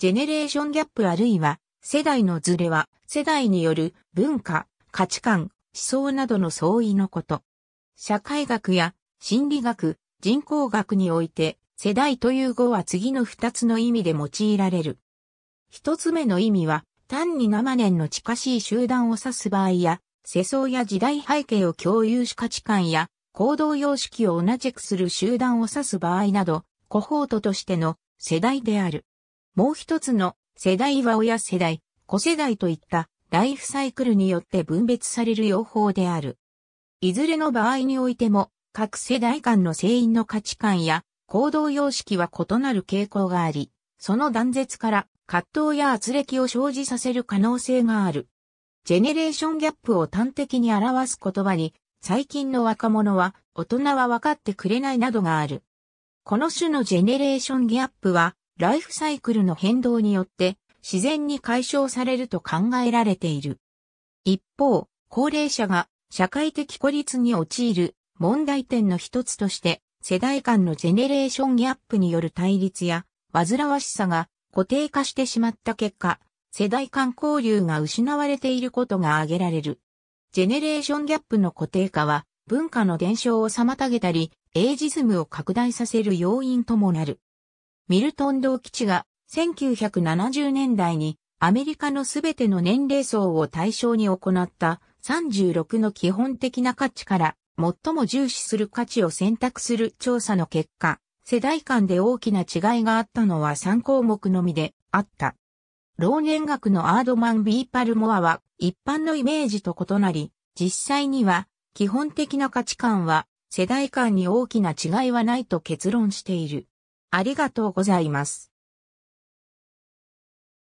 ジェネレーションギャップあるいは世代のズレは世代による文化、価値観、思想などの相違のこと。社会学や心理学、人口学において世代という語は次の二つの意味で用いられる。一つ目の意味は単に生年の近しい集団を指す場合や世相や時代背景を共有し価値観や行動様式を同じくする集団を指す場合など、コホートとしての世代である。もう一つの世代は親世代、子世代といったライフサイクルによって分別される用法である。いずれの場合においても、各世代間の成員の価値観や行動様式は異なる傾向があり、その断絶から葛藤や圧力を生じさせる可能性がある。ジェネレーションギャップを端的に表す言葉に、最近の若者は大人は分かってくれないなどがある。この種のジェネレーションギャップは、ライフサイクルの変動によって自然に解消されると考えられている。一方、高齢者が社会的孤立に陥る問題点の一つとして世代間のジェネレーションギャップによる対立や煩わしさが固定化してしまった結果、世代間交流が失われていることが挙げられる。ジェネレーションギャップの固定化は文化の伝承を妨げたり、エイジズムを拡大させる要因ともなる。ミルトン同基地が1970年代にアメリカのすべての年齢層を対象に行った36の基本的な価値から最も重視する価値を選択する調査の結果、世代間で大きな違いがあったのは3項目のみであった。老年学のアードマン・ビー・パルモアは一般のイメージと異なり、実際には基本的な価値観は世代間に大きな違いはないと結論している。ありがとうございます。